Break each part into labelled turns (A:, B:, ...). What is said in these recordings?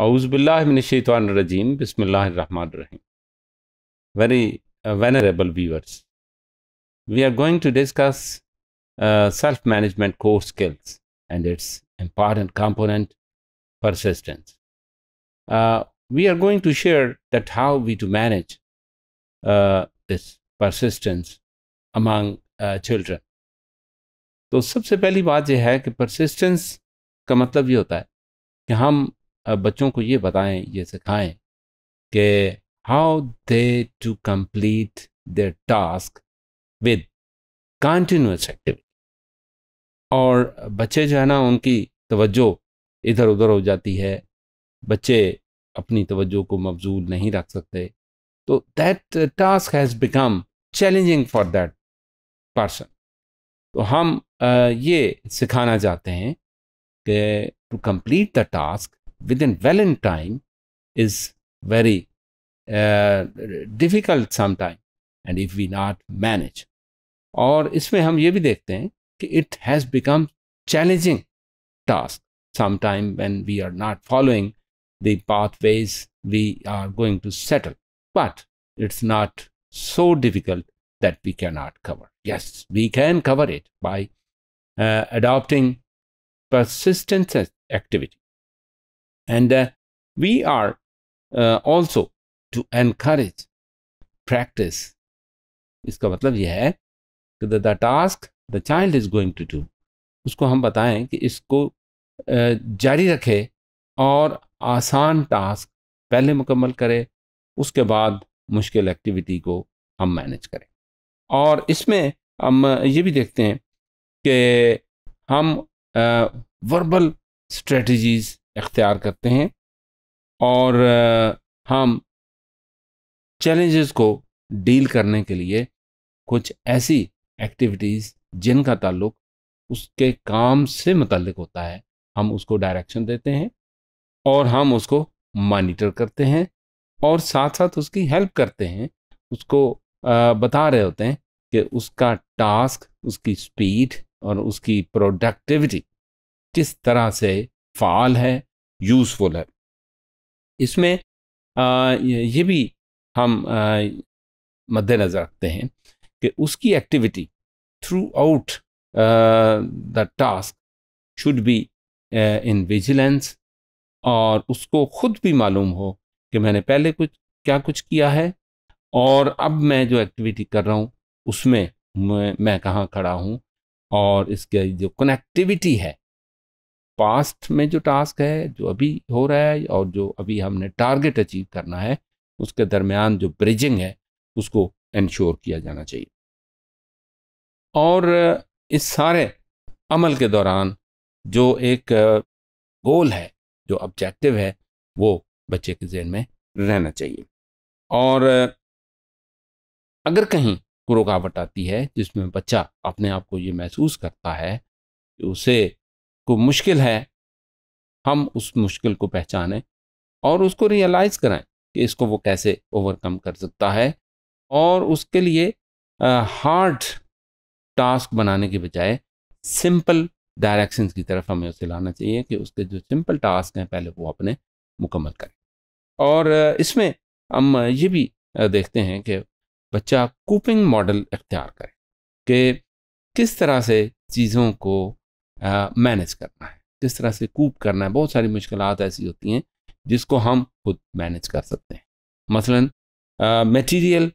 A: औजबिल्लाजीम बिस्मिल्लाहमान very venerable viewers we are going to discuss self management core skills and its important component persistence we are going to share that how we to manage this persistence among children तो सबसे पहली बात यह है कि persistence का मतलब ये होता है कि हम बच्चों को ये बताएं ये सिखाएं कि how they to complete their task with continuous activity और बच्चे जो है ना उनकी तवज्जो इधर उधर हो जाती है बच्चे अपनी तवज्जो को मबजूल नहीं रख सकते तो that task has become challenging for that person तो हम ये सिखाना चाहते हैं कि to complete the task within Valentine is very uh, difficult sometimes, and if we not manage or it has become challenging task sometime when we are not following the pathways we are going to settle but it's not so difficult that we cannot cover yes we can cover it by uh, adopting persistence activity And uh, we are uh, also to encourage practice. इसका मतलब यह है कि the task the child is going to do उसको हम बताएं कि इसको जारी रखे और आसान टास्क पहले मुकम्मल करे उसके बाद मुश्किल एक्टिविटी को हम मैनेज करें और इसमें हम ये भी देखते हैं कि हम वर्बल स्ट्रेटजीज इख्तियार करते हैं और हम चैलेंजेस को डील करने के लिए कुछ ऐसी एक्टिविटीज़ जिनका ताल्लुक उसके काम से मतलब होता है हम उसको डायरेक्शन देते हैं और हम उसको मॉनिटर करते हैं और साथ साथ उसकी हेल्प करते हैं उसको बता रहे होते हैं कि उसका टास्क उसकी स्पीड और उसकी प्रोडक्टिविटी किस तरह से फ़ाल है यूज़फुल है इसमें आ, ये भी हम मद्देनज़र रखते हैं कि उसकी activity throughout the task should be in vigilance और उसको खुद भी मालूम हो कि मैंने पहले कुछ क्या कुछ किया है और अब मैं जो एक्टिविटी कर रहा हूँ उसमें मैं, मैं कहाँ खड़ा हूँ और इसके जो कनेक्टिविटी है पास्ट में जो टास्क है जो अभी हो रहा है और जो अभी हमने टारगेट अचीव करना है उसके दरमियान जो ब्रिजिंग है उसको इंश्योर किया जाना चाहिए और इस सारे अमल के दौरान जो एक गोल है जो ऑब्जेक्टिव है वो बच्चे के जहन में रहना चाहिए और अगर कहीं रुकावट आती है जिसमें बच्चा अपने आप को ये महसूस करता है कि उसे को मुश्किल है हम उस मुश्किल को पहचानें और उसको रियलाइज़ कराएं कि इसको वो कैसे ओवरकम कर सकता है और उसके लिए हार्ड टास्क बनाने के बजाय सिंपल डायरेक्शन की तरफ हमें उसे लाना चाहिए कि उसके जो सिंपल टास्क हैं पहले वो अपने मुकम्मल करें और इसमें हम ये भी देखते हैं कि बच्चा कूपिंग मॉडल इख्तियार करें कि किस तरह से चीज़ों को मैनेज करना है किस तरह से कूप करना है बहुत सारी मुश्किल ऐसी होती हैं जिसको हम खुद मैनेज कर सकते हैं मसलन मटेरियल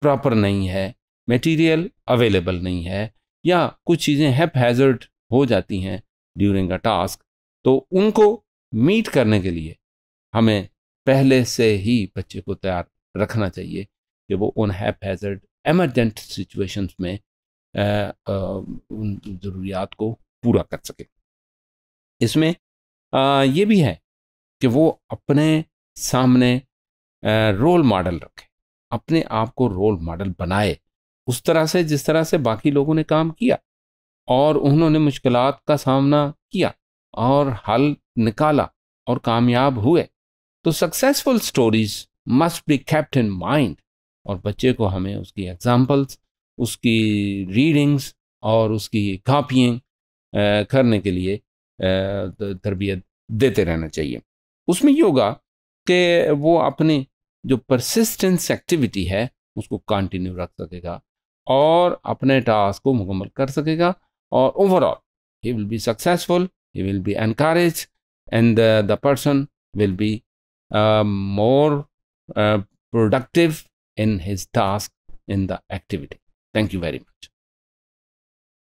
A: प्रॉपर नहीं है मटेरियल अवेलेबल नहीं है या कुछ चीज़ें हैप हैजर्ड हो जाती हैं ड्यूरिंग अ टास्क तो उनको मीट करने के लिए हमें पहले से ही बच्चे को तैयार रखना चाहिए कि वो उन हैप हैजर्ड एमरजेंट सिचुएशंस में उन ज़रूरियात को पूरा कर सके इसमें यह ये भी है कि वो अपने सामने रोल मॉडल रखे अपने आप को रोल मॉडल बनाए उस तरह से जिस तरह से बाकी लोगों ने काम किया और उन्होंने मुश्किल का सामना किया और हल निकाला और कामयाब हुए तो successful stories must be kept in mind और बच्चे को हमें उसकी एग्जाम्पल्स उसकी रीडिंग्स और उसकी कापिंग करने के लिए तरबियत देते रहना चाहिए उसमें ये होगा कि वो अपने जो परसिस्टेंस एक्टिविटी है उसको कंटिन्यू रख सकेगा और अपने टास्क को मुकम्मल कर सकेगा और overall he will be successful he will be encourage and the person will be more productive in his task in the activity thank you very much